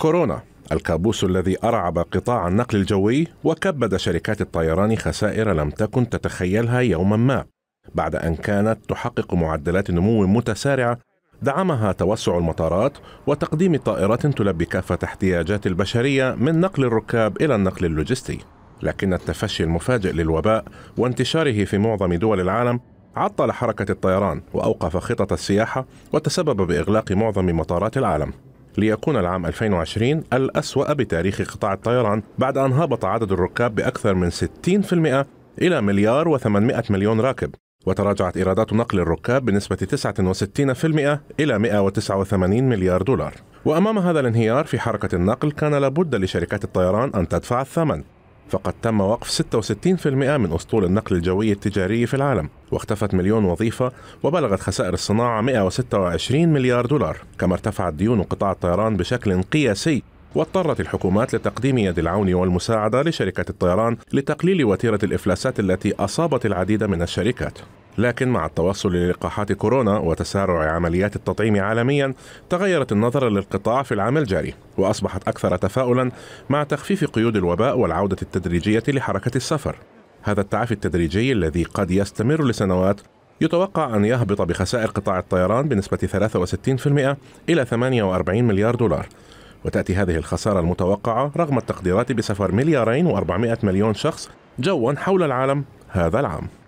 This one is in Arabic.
كورونا الكابوس الذي أرعب قطاع النقل الجوي وكبد شركات الطيران خسائر لم تكن تتخيلها يوما ما بعد أن كانت تحقق معدلات نمو متسارعة دعمها توسع المطارات وتقديم طائرات تلبي كافة احتياجات البشرية من نقل الركاب إلى النقل اللوجستي لكن التفشي المفاجئ للوباء وانتشاره في معظم دول العالم عطل حركة الطيران وأوقف خطط السياحة وتسبب بإغلاق معظم مطارات العالم ليكون العام 2020 الأسوأ بتاريخ قطاع الطيران بعد أن هبط عدد الركاب بأكثر من 60% إلى مليار و800 مليون راكب وتراجعت إيرادات نقل الركاب بنسبة 69% إلى 189 مليار دولار وأمام هذا الانهيار في حركة النقل كان لابد لشركات الطيران أن تدفع الثمن فقد تم وقف 66% من أسطول النقل الجوي التجاري في العالم واختفت مليون وظيفة وبلغت خسائر الصناعة 126 مليار دولار كما ارتفعت ديون قطاع الطيران بشكل قياسي واضطرت الحكومات لتقديم يد العون والمساعدة لشركات الطيران لتقليل وتيرة الإفلاسات التي أصابت العديد من الشركات لكن مع التوصل للقاحات كورونا وتسارع عمليات التطعيم عالميا تغيرت النظرة للقطاع في العام الجاري وأصبحت أكثر تفاؤلا مع تخفيف قيود الوباء والعودة التدريجية لحركة السفر هذا التعافي التدريجي الذي قد يستمر لسنوات يتوقع أن يهبط بخسائر قطاع الطيران بنسبة 63% إلى 48 مليار دولار وتأتي هذه الخسارة المتوقعة رغم التقديرات بسفر مليارين و400 مليون شخص جوا حول العالم هذا العام